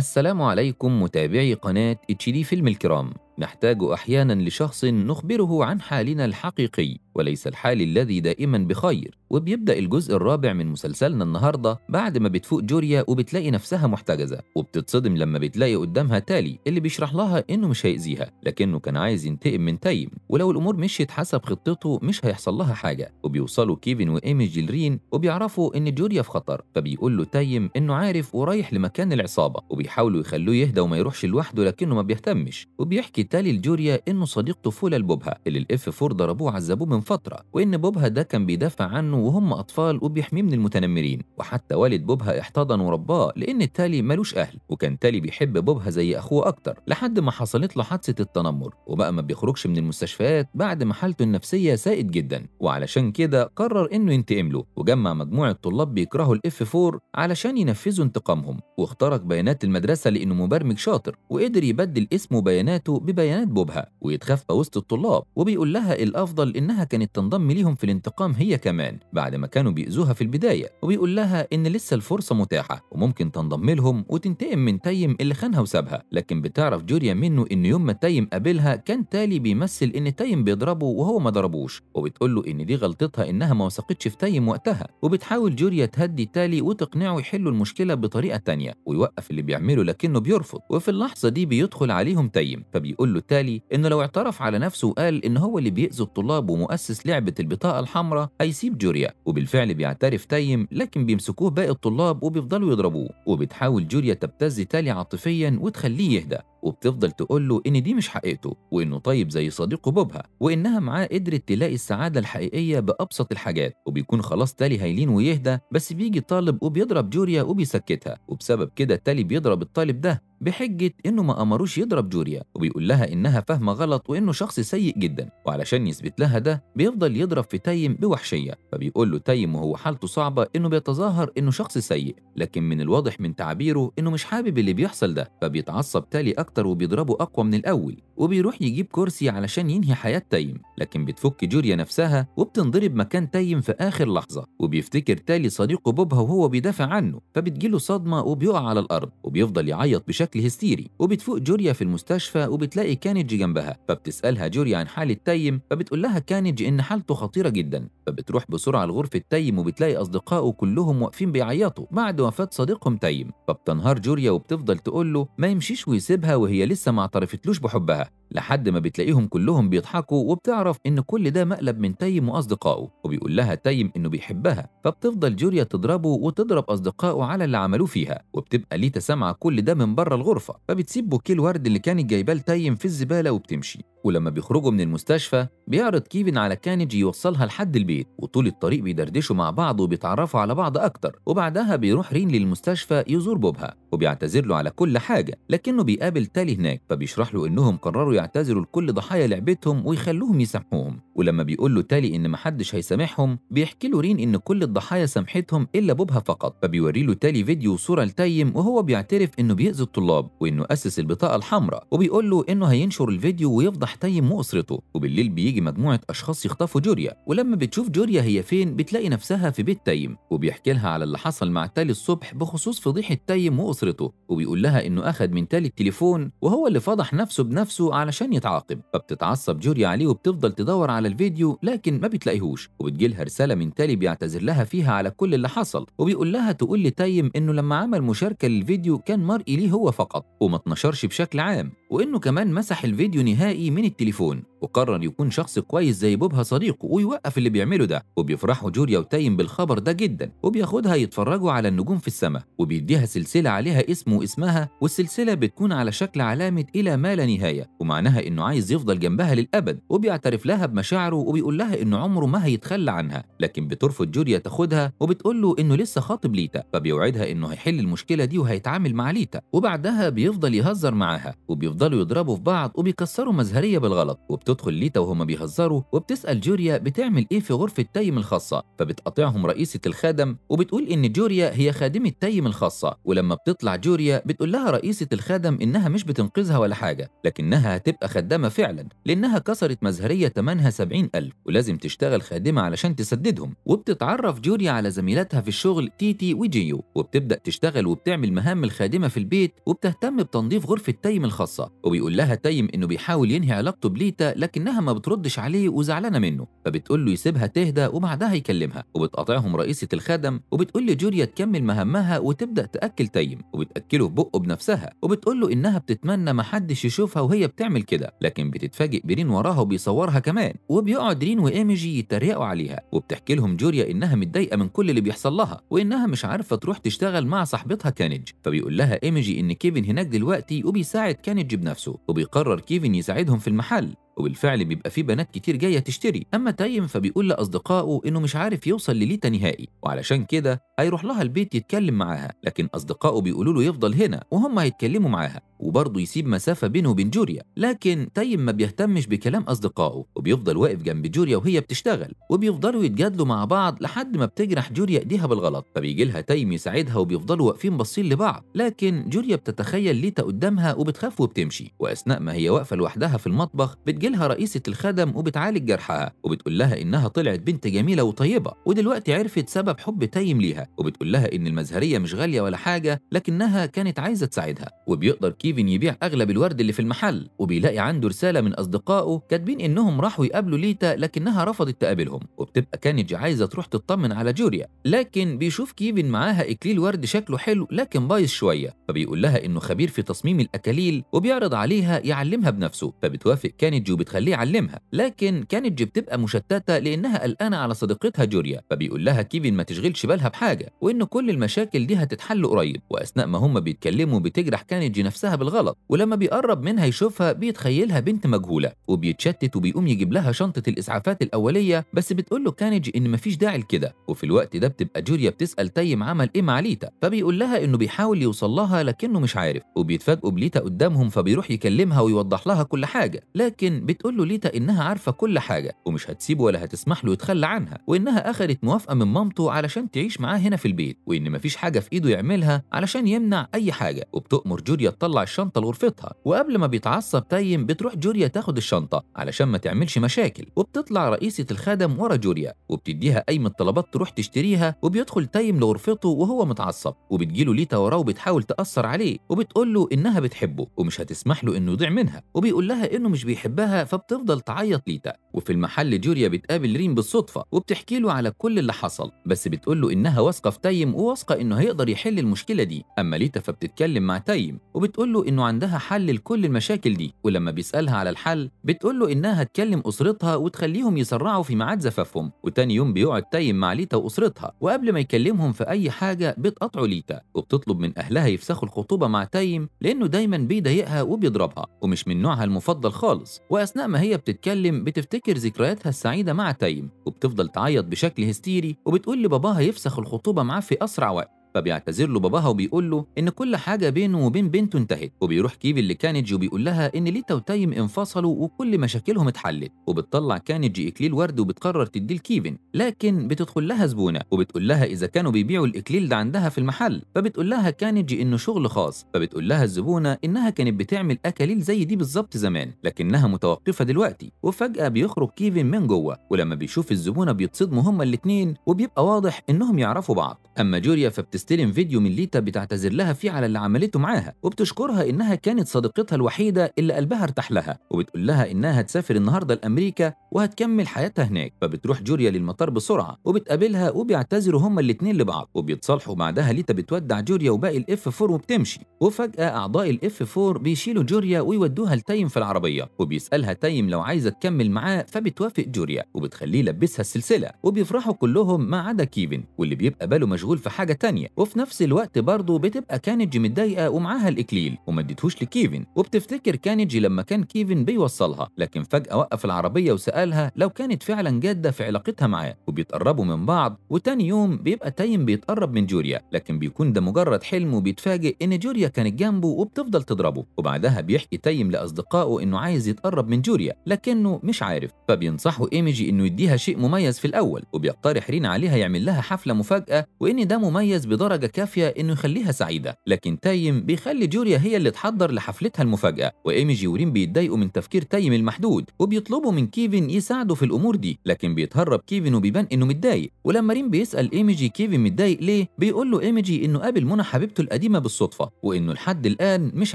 السلام عليكم متابعي قناة اتش دي فيلم الكرام نحتاج أحيانا لشخص نخبره عن حالنا الحقيقي وليس الحال الذي دائما بخير وبيبدأ الجزء الرابع من مسلسلنا النهاردة بعد ما بتفوق جوريا وبتلاقي نفسها محتجزة وبتتصدم لما بتلاقي قدامها تالي اللي بيشرح لها إنه مش هيأذيها لكنه كان عايز ينتقم من تايم ولو الأمور مشيت حسب خطته مش هيحصل لها حاجة وبيوصلوا كيفن وإيمج لرين وبيعرفوا إن جوريا في خطر فبيقول له تايم إنه عارف ورايح لمكان العصابة وبيحاولوا يخلوه يهدى وما يروحش لوحده لكنه ما بيهتمش وبيحكي تالي لجوريا إنه صديق طفولة البوبها اللي الإف فور ضربوه عذبوه من فترة وإن بوبها ده كان بيدافع عنه وهم أطفال وبيحميه من المتنمرين وحتى والد بوبها احتضن ورباه لأن التالي ملوش أهل وكان تالي بيحب بوبها زي أخوه أكتر لحد ما حصلت له حادثة التنمر وبقى ما بيخرجش من المستشفيات بعد ما حالته النفسية سائد جدا وعلشان كده قرر إنه ينتقم له وجمع مجموعة طلاب بيكرهوا الاف 4 علشان ينفذوا انتقامهم واخترق بيانات المدرسة لأنه مبرمج شاطر وقدر يبدل اسمه وبياناته ببيانات بوبها ويتخفى وسط الطلاب وبيقول لها الأفضل إنها كانت تنضم ليهم في الانتقام هي كمان بعد ما كانوا بيأذوها في البداية وبيقول لها إن لسه الفرصة متاحة وممكن تنضم لهم وتنتقم من تيم اللي خانها وسابها لكن بتعرف جوريا منه إن يوم ما تيم قابلها كان تالي بيمثل إن تيم بيضربه وهو ما ضربوش وبتقول له إن دي غلطتها إنها ما وثقتش في تيم وقتها وبتحاول جوريا تهدي تالي وتقنعه يحلوا المشكلة بطريقة تانية ويوقف اللي بيعمله لكنه بيرفض وفي اللحظة دي بيدخل عليهم تيم فبيقول له تالي إنه لو اعترف على نفسه وقال إن هو اللي بيأذي الطلاب ومؤسس مؤسس لعبة البطاقة الحمراء هيسيب جوريا وبالفعل بيعترف تيم لكن بيمسكوه باقي الطلاب وبيفضلوا يضربوه وبتحاول جوريا تبتز تالي عاطفيا وتخليه يهدى وبتفضل تقول له إن دي مش حقيقته وإنه طيب زي صديقه بوبها وإنها معاه قدرت تلاقي السعادة الحقيقية بأبسط الحاجات وبيكون خلاص تالي هايلين ويهدى بس بيجي طالب وبيضرب جوريا وبيسكتها وبسبب كده تالي بيضرب الطالب ده بحجة إنه ما أمروش يضرب جوريا وبيقول لها إنها فاهمة غلط وإنه شخص سيء جدا وعلشان يثبت لها ده بيفضل يضرب في تايم بوحشية فبيقول له تايم وهو حالته صعبة إنه بيتظاهر إنه شخص سيء لكن من الواضح من تعبيره إنه مش حابب اللي بيحصل ده فبيتعصب تالي أكتر وبيضربه أقوى من الأول وبيروح يجيب كرسي علشان ينهي حياة تايم لكن بتفك جوريا نفسها وبتنضرب مكان تايم في آخر لحظة وبيفتكر تالي صديقه بوبها وهو بيدافع عنه فبتجيله صدمة وبيقع على الأرض وبيفضل يعيط بشكل هستيري وبتفوق جوريا في المستشفى وبتلاقي كانج جنبها فبتسألها جوريا عن حالة تايم فبتقول لها كانج إن حالته خطيرة جدا فبتروح بسرعة لغرفة تايم وبتلاقي أصدقائه كلهم واقفين بيعيطوا بعد وفاة صديقهم تايم فبتنهار جوريا وبتفضل تقول له ما يمشيش ويسيبها وهي لسه ما اعترفتلوش بحبها لحد ما بتلاقيهم كلهم بيضحكوا وبتعرف إن كل ده مقلب من تيم وأصدقائه وبيقول لها تيم إنه بيحبها فبتفضل جوريا تضربه وتضرب أصدقائه على اللي عملوه فيها وبتبقى ليتا سامعه كل ده من بره الغرفة فبتسيب بوكيه الورد اللي كانت جايباه لتيم في الزبالة وبتمشي ولما بيخرجوا من المستشفى بيعرض كيفن على كانجي يوصلها لحد البيت وطول الطريق بيدردشوا مع بعض وبيتعرفوا على بعض أكتر وبعدها بيروح رين للمستشفى يزور بوبها وبيعتذر له على كل حاجة لكنه بيقابل تالي هناك فبيشرح له إنهم قرروا يعتذروا لكل ضحايا لعبتهم ويخلوهم يسامحوهم ولما بيقول له تالي ان محدش هيسامحهم بيحكي له رين ان كل الضحايا سامحتهم الا بوبها فقط فبيوري له تالي فيديو وصوره لتيم وهو بيعترف انه بيأذي الطلاب وانه اسس البطاقه الحمراء وبيقول له انه هينشر الفيديو ويفضح تيم واسرته وبالليل بيجي مجموعه اشخاص يخطفوا جوريا ولما بتشوف جوريا هي فين بتلاقي نفسها في بيت تيم وبيحكي لها على اللي حصل مع تالي الصبح بخصوص فضيحه تيم واسرته وبيقول لها انه اخذ من تالي التليفون وهو اللي فضح نفسه بنفسه على علشان يتعاقب فبتتعصب جوريا عليه وبتفضل تدور على الفيديو لكن ما بتلاقيهوش وبتجيلها رساله من تالي بيعتذر لها فيها على كل اللي حصل وبيقول لها تقول لتايم انه لما عمل مشاركه للفيديو كان مرئي ليه هو فقط وما اتنشرش بشكل عام وانه كمان مسح الفيديو نهائي من التليفون وقرر يكون شخص كويس زي بوبها صديقه ويوقف اللي بيعمله ده وبيفرحوا جوريا وتايم بالخبر ده جدا وبياخدها يتفرجوا على النجوم في السماء وبيديها سلسله عليها اسمه واسمها والسلسله بتكون على شكل علامه الى ما لا نهايه ومعناها انه عايز يفضل جنبها للابد وبيعترف لها بمشاعره وبيقول لها انه عمره ما هيتخلى عنها لكن بترفض جوريا تاخدها وبتقول له انه لسه خاطب ليتا فبيوعدها انه هيحل المشكله دي وهيتعامل مع ليتا وبعدها بيفضل يهزر معاها وبيفضلوا يضربوا في بعض وبيكسروا مزهريه بالغلط وبت بتدخل ليتا وهما بيهزروا وبتسأل جوريا بتعمل إيه في غرفة تيم الخاصة فبتقاطعهم رئيسة الخادم وبتقول إن جوريا هي خادمة تيم الخاصة ولما بتطلع جوريا بتقول لها رئيسة الخادم إنها مش بتنقذها ولا حاجة لكنها هتبقى خدامة فعلا لأنها كسرت مزهرية تمنها 70000 ولازم تشتغل خادمة علشان تسددهم وبتتعرف جوريا على زميلاتها في الشغل تيتي وجيو وبتبدأ تشتغل وبتعمل مهام الخادمة في البيت وبتهتم بتنظيف غرفة تيم الخاصة وبيقول لها تيم إنه بيحاول ينهي علاقته بليتا لكنها ما بتردش عليه وزعلانه منه فبتقول له يسيبها تهدى وبعدها يكلمها وبتقاطعهم رئيسه الخدم وبتقول لجوليا تكمل مهامها وتبدا تاكل تيم طيب، وبتاكله في بقه بنفسها وبتقول له انها بتتمنى ما حدش يشوفها وهي بتعمل كده لكن بتتفاجئ برين وراها وبيصورها كمان وبيقعد رين وايميجي يتريقوا عليها وبتحكي لهم جوريا انها متضايقه من كل اللي بيحصل لها وانها مش عارفه تروح تشتغل مع صاحبتها كانج فبيقول لها ايميجي ان كيفن هناك دلوقتي وبيساعد كانج بنفسه وبيقرر كيفن يساعدهم في المحل وبالفعل بيبقى في بنات كتير جايه تشتري اما تايم فبيقول لاصدقائه انه مش عارف يوصل لليتا نهائي وعلشان كده هيروح لها البيت يتكلم معاها لكن اصدقائه بيقولوا له يفضل هنا وهم هيتكلموا معاها وبرضه يسيب مسافه بينه وبين جوريا لكن تايم ما بيهتمش بكلام اصدقائه وبيفضل واقف جنب جوريا وهي بتشتغل وبيفضلوا يتجادلوا مع بعض لحد ما بتجرح جوريا ايديها بالغلط فبيجي لها تايم يساعدها وبيفضلوا واقفين باصين لبعض لكن جوريا بتتخيل ليتا قدامها وبتخاف وبتمشي واثناء ما هي واقفه لوحدها في المطبخ بتجيلها منها رئيسة الخدم وبتعالج جرحها وبتقول لها إنها طلعت بنت جميلة وطيبة ودلوقتي عرفت سبب حب تايم ليها وبتقول لها إن المزهرية مش غالية ولا حاجة لكنها كانت عايزة تساعدها وبيقدر كيفن يبيع أغلب الورد اللي في المحل وبيلاقي عنده رسالة من أصدقائه كاتبين إنهم راحوا يقابلوا ليتا لكنها رفضت تقابلهم وبتبقى كانت عايزة تروح تطمن على جوريا لكن بيشوف كيفن معاها إكليل ورد شكله حلو لكن بايظ شوية فبيقول لها إنه خبير في تصميم الأكاليل وبيعرض عليها يعلمها بنفسه فبتوافق كانت بتخليه يعلمها لكن كانت جيب بتبقى مشتتة لأنها قلقانة على صديقتها جوريا فبيقول لها كيفن ما تشغلش بالها بحاجة وإن كل المشاكل دي هتتحل قريب وأثناء ما هم بيتكلموا بتجرح جي نفسها بالغلط ولما بيقرب منها يشوفها بيتخيلها بنت مجهولة وبيتشتت وبيقوم يجيب لها شنطة الإسعافات الأولية بس بتقول له كانجي إن مفيش داعي لكده وفي الوقت ده بتبقى جوريا بتسأل تيم طيب عمل إيه مع ليتا فبيقول لها إنه بيحاول يوصل لها لكنه مش عارف وبيتفاجئوا بليتا قدامهم فبيروح يكلمها ويوضح لها كل حاجة لكن بتقول له ليتا إنها عارفة كل حاجة ومش هتسيبه ولا هتسمح له يتخلى عنها وإنها اخذت موافقة من مامته علشان تعيش معاه هنا في البيت وإن مفيش حاجة في إيده يعملها علشان يمنع أي حاجة وبتأمر جوريا تطلع الشنطة لغرفتها وقبل ما بيتعصب تايم بتروح جوريا تاخد الشنطة علشان ما تعملش مشاكل وبتطلع رئيسة الخدم ورا جوريا وبتديها من طلبات تروح تشتريها وبيدخل تايم لغرفته وهو متعصب وبتجيله ليتا وراه وبتحاول تأثر عليه وبتقول له إنها بتحبه ومش هتسمح له إنه يضيع منها وبيقول لها إنه مش بيحبها فبتفضل تعيط ليتا وفي المحل جوريا بتقابل ريم بالصدفة وبتحكي له على كل اللي حصل بس بتقول له إنها واثقة في تيم وواثقة إنه هيقدر يحل المشكلة دي أما ليتا فبتتكلم مع تيم وبتقول له إنه عندها حل لكل المشاكل دي ولما بيسألها على الحل بتقول له إنها تكلم أسرتها وتخليهم يسرعوا في ميعاد زفافهم وتاني يوم بيقعد تيم مع ليتا وأسرتها وقبل ما يكلمهم في أي حاجة بتقطعه ليتا وبتطلب من أهلها يفسخوا الخطوبة مع تيم لأنه دايما بيضايقها وبيضربها ومش من نوعها المفضل خالص أثناء ما هي بتتكلم بتفتكر ذكرياتها السعيدة مع تيم وبتفضل تعيط بشكل هستيري وبتقول لباباها يفسخ الخطوبة معاه في أسرع وقت فبيعتذر له باباها وبيقول له ان كل حاجه بينه وبين بنته انتهت وبيروح اللي لكانجي وبيقول لها ان ليتا وتايم انفصلوا وكل مشاكلهم اتحلت وبتطلع كانجي اكليل ورد وبتقرر تديه لكيفن لكن بتدخل لها زبونه وبتقول لها اذا كانوا بيبيعوا الاكليل ده عندها في المحل فبتقول لها كانجي انه شغل خاص فبتقول لها الزبونه انها كانت بتعمل اكاليل زي دي بالظبط زمان لكنها متوقفه دلوقتي وفجاه بيخرج كيفن من جوه ولما بيشوف الزبونه بيتصدموا هما الاثنين وبيبقى واضح انهم يعرفوا بعض اما جوريا فبت بتستلم فيديو من ليتا بتعتذر لها فيه على اللي عملته معاها وبتشكرها انها كانت صديقتها الوحيده اللي قلبها ارتاح لها وبتقول لها انها هتسافر النهارده لامريكا وهتكمل حياتها هناك فبتروح جوريا للمطار بسرعه وبتقابلها وبيعتذروا هما الاثنين لبعض وبيتصالحوا بعدها ليتا بتودع جوريا وباقي الاف 4 وبتمشي وفجاه اعضاء الاف 4 بيشيلوا جوريا ويودوها لتايم في العربيه وبيسالها تايم لو عايزه تكمل معاه فبتوافق جوريا وبتخليه يلبسها السلسله وبيفرحوا كلهم ما عدا كيفن واللي بيبقى باله مشغول في حاجه تانية وفي نفس الوقت برضه بتبقى كانجي متضايقه ومعاها الاكليل وما اديتهوش لكيفن وبتفتكر كانجي لما كان كيفن بيوصلها لكن فجاه وقف العربيه وسالها لو كانت فعلا جاده في علاقتها معاه وبيتقربوا من بعض وتاني يوم بيبقى تايم بيتقرب من جوريا لكن بيكون ده مجرد حلم وبيتفاجئ ان جوريا كانت جنبه وبتفضل تضربه وبعدها بيحكي تايم لاصدقائه انه عايز يتقرب من جوريا لكنه مش عارف فبينصحه ايميجي انه يديها شيء مميز في الاول وبيقترح رين عليها يعمل لها حفله مفاجاه وان ده مميز لدرجة كافية إنه يخليها سعيدة لكن تايم بيخلي جوريا هي اللي تحضر لحفلتها المفاجأة وإيميجي ورين بيتضايقوا من تفكير تايم المحدود وبيطلبوا من كيفن يساعده في الأمور دي لكن بيتهرب كيفن وبيبان إنه متضايق ولما ريم بيسأل إيميجي كيفن متضايق ليه بيقول له إيميجي إنه قابل منى حبيبته القديمة بالصدفة وإنه لحد الآن مش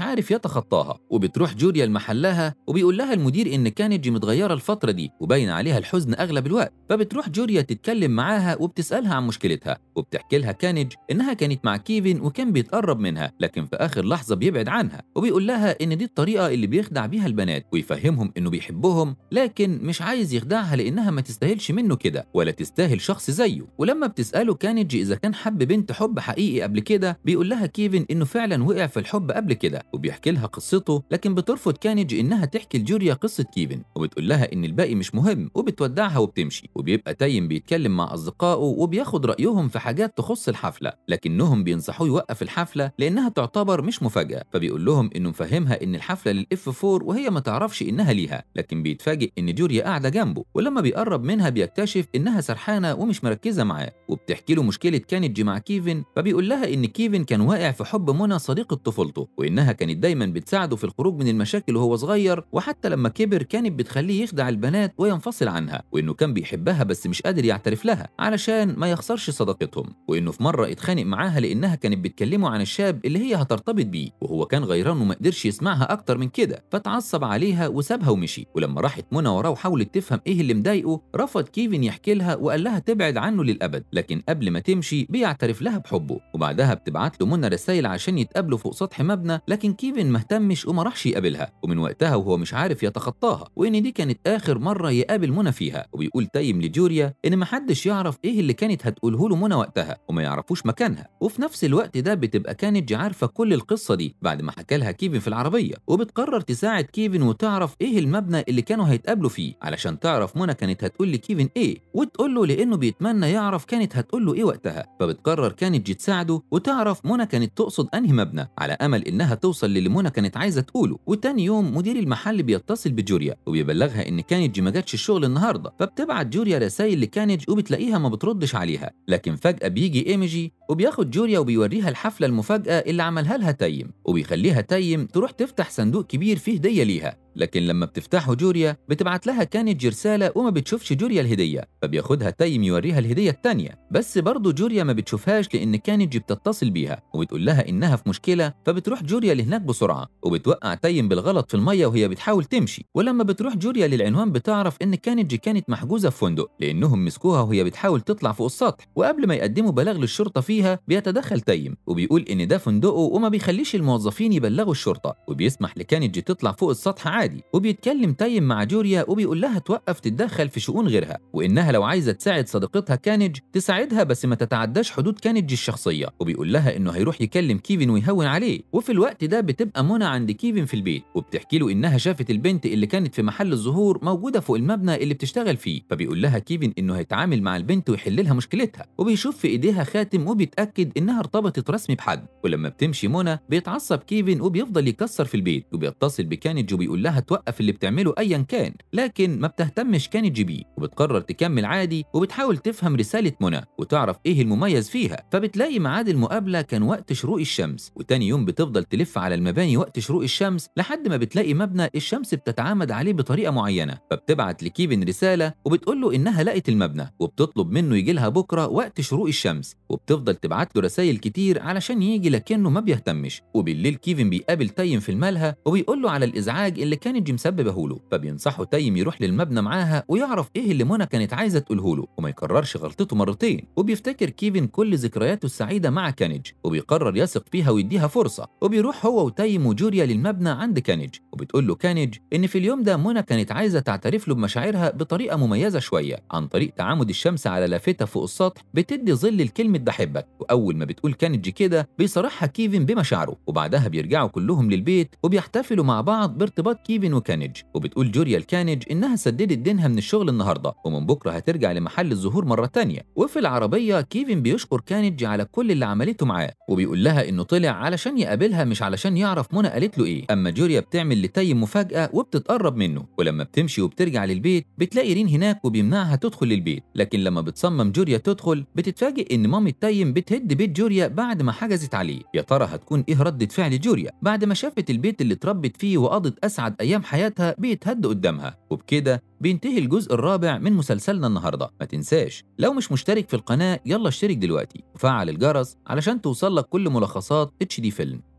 عارف يتخطاها وبتروح جوريا لمحلها وبيقول لها المدير إن كانتجي متغيرة الفترة دي وباين عليها الحزن أغلب الوقت فبتروح جوريا تتكلم معاها وبتسألها عن مشكلتها وبتحكي لها كانج إنها كانت مع كيفن وكان بيتقرب منها لكن في آخر لحظة بيبعد عنها وبيقول لها إن دي الطريقة اللي بيخدع بيها البنات ويفهمهم إنه بيحبهم لكن مش عايز يخدعها لإنها ما تستاهلش منه كده ولا تستاهل شخص زيه ولما بتسأله كانجي إذا كان حب بنت حب حقيقي قبل كده بيقول لها كيفن إنه فعلا وقع في الحب قبل كده وبيحكي لها قصته لكن بترفض كانجي إنها تحكي لجوريا قصة كيفن وبتقول لها إن الباقي مش مهم وبتودعها وبتمشي وبيبقى تايم بيتكلم مع أصدقائه وبياخد رأيهم في حاجات تخص الحفلة لكنهم بينصحوه يوقف الحفلة لأنها تعتبر مش مفاجأة فبيقول لهم إنه مفهمها إن الحفلة للإف 4 وهي ما تعرفش إنها ليها لكن بيتفاجئ إن جوريا قاعدة جنبه ولما بيقرب منها بيكتشف إنها سرحانة ومش مركزة معاه وبتحكي له مشكلة كانتجي مع كيفن فبيقول لها إن كيفن كان واقع في حب منى صديقة طفولته وإنها كانت دايما بتساعده في الخروج من المشاكل وهو صغير وحتى لما كبر كانت بتخليه يخدع البنات وينفصل عنها وإنه كان بيحبها بس مش قادر يعترف لها علشان ما يخسرش صداقتهم وإنه في مرة اتخانق متخانق معاها لانها كانت بتكلمه عن الشاب اللي هي هترتبط بيه وهو كان غيران وما قدرش يسمعها اكتر من كده فتعصب عليها وسابها ومشي ولما راحت منى وراه وحاولت تفهم ايه اللي مضايقه رفض كيفن يحكي لها وقال لها تبعد عنه للابد لكن قبل ما تمشي بيعترف لها بحبه وبعدها بتبعت له منى رسائل عشان يتقابلوا فوق سطح مبنى لكن كيفن ما اهتمش وما راحش يقابلها ومن وقتها وهو مش عارف يتخطاها وان دي كانت اخر مره يقابل منى فيها وبيقول تايم لجوريا ان محدش يعرف ايه اللي كانت هتقوله له منى وقتها وما يعرفوش مكان مكانها وفي نفس الوقت ده بتبقى كانت جي عارفه كل القصه دي بعد ما حكى لها كيفن في العربيه وبتقرر تساعد كيفن وتعرف ايه المبنى اللي كانوا هيتقابلوا فيه علشان تعرف منى كانت هتقول لكيفن ايه وتقول له لانه بيتمنى يعرف كانت هتقول له ايه وقتها فبتقرر كانت جي تساعده وتعرف منى كانت تقصد انهي مبنى على امل انها توصل للي منى كانت عايزه تقوله وتاني يوم مدير المحل بيتصل بجوريا وبيبلغها ان كانت ما جاتش الشغل النهارده فبتبعت جوريا رسائل لكانج وبتلاقيها ما بتردش عليها لكن فجاه بيجي ايميجي وبياخد جوريا وبيوريها الحفلة المفاجأة اللي عملها لها تيم وبيخليها تيم تروح تفتح صندوق كبير فيه هدية ليها لكن لما بتفتحه جوريا بتبعت لها كانت رسالة وما بتشوفش جوريا الهدية فبياخدها تايم يوريها الهدية التانية بس برضه جوريا ما بتشوفهاش لأن كانت بتتصل بيها وبتقول لها إنها في مشكلة فبتروح جوريا لهناك بسرعة وبتوقع تايم بالغلط في المية وهي بتحاول تمشي ولما بتروح جوريا للعنوان بتعرف إن كانت كانت محجوزة في فندق لأنهم مسكوها وهي بتحاول تطلع فوق السطح وقبل ما يقدموا بلاغ للشرطة فيها بيتدخل تايم وبيقول إن ده فندقه وما بيخليش الموظفين يبلغوا الشرطة وبيسمح لكانت تطلع فوق السطح عادي عادي وبيتكلم تايم مع جوريا وبيقول لها توقف تتدخل في شؤون غيرها وانها لو عايزه تساعد صديقتها كانج تساعدها بس ما تتعداش حدود كانج الشخصيه وبيقول لها انه هيروح يكلم كيفن ويهون عليه وفي الوقت ده بتبقى منى عند كيفن في البيت وبتحكي له انها شافت البنت اللي كانت في محل الزهور موجوده فوق المبنى اللي بتشتغل فيه فبيقول لها كيفن انه هيتعامل مع البنت ويحل لها مشكلتها وبيشوف في ايديها خاتم وبيتاكد انها ارتبطت رسمي بحد ولما بتمشي منى بيتعصب كيفن وبيفضل يكسر في البيت وبيتصل بكانج وبيقول لها هتوقف اللي بتعمله ايا كان لكن ما بتهتمش كان بي وبتقرر تكمل عادي وبتحاول تفهم رساله منى وتعرف ايه المميز فيها فبتلاقي ميعاد المقابله كان وقت شروق الشمس وتاني يوم بتفضل تلف على المباني وقت شروق الشمس لحد ما بتلاقي مبنى الشمس بتتعامد عليه بطريقه معينه فبتبعت لكيفن رساله وبتقول له انها لقت المبنى وبتطلب منه يجي لها بكره وقت شروق الشمس وبتفضل تبعت له رسائل كتير علشان يجي لكنه ما بيهتمش وبالليل كيفن بيقابل تايم في الملهى وبيقول له على الازعاج اللي كانت جيم مسببه له فبينصحه تيم يروح للمبنى معاها ويعرف ايه اللي منى كانت عايزه تقوله له وما يكررش غلطته مرتين وبيفتكر كيفن كل ذكرياته السعيده مع كانج وبيقرر يثق فيها ويديها فرصه وبيروح هو وتيم وجوريا للمبنى عند كانج وبتقول له كانج ان في اليوم ده منى كانت عايزه تعترف له بمشاعرها بطريقه مميزه شويه عن طريق تعامد الشمس على لافته فوق السطح بتدي ظل لكلمه بحبك واول ما بتقول كانج كده بيصارحها كيفن بمشاعره وبعدها بيرجعوا كلهم للبيت وبيحتفلوا مع بعض بارتباط كيفن وكانج وبتقول جوريا الكانج إنها سددت دينها من الشغل النهاردة ومن بكرة هترجع لمحل الزهور مرة تانية وفي العربية كيفن بيشكر كانج على كل اللي عملته معاه وبيقول لها إنه طلع علشان يقابلها مش علشان يعرف منى قالت له إيه أما جوريا بتعمل لتاي مفاجأة وبتتقرب منه ولما بتمشي وبترجع للبيت بتلاقي رين هناك وبيمنعها تدخل للبيت لكن لما بتصمم جوريا تدخل بتتفاجئ إن مامي تايم بتهد بيت جوريا بعد ما حجزت عليه يا ترى هتكون إيه ردة فعل جوريا بعد ما شافت البيت اللي اتربت فيه وقضت أسعد أيام حياتها بيتهد قدامها وبكده بينتهي الجزء الرابع من مسلسلنا النهاردة ما تنساش لو مش مشترك في القناة يلا اشترك دلوقتي وفعل الجرس علشان توصلك كل ملخصات اتش دي فيلم